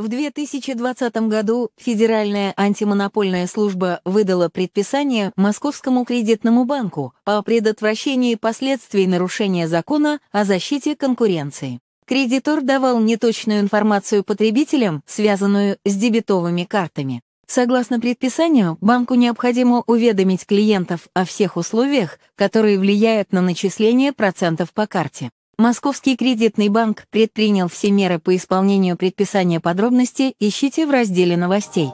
В 2020 году Федеральная антимонопольная служба выдала предписание Московскому кредитному банку по предотвращении последствий нарушения закона о защите конкуренции. Кредитор давал неточную информацию потребителям, связанную с дебетовыми картами. Согласно предписанию, банку необходимо уведомить клиентов о всех условиях, которые влияют на начисление процентов по карте. Московский кредитный банк предпринял все меры по исполнению предписания подробности, ищите в разделе новостей.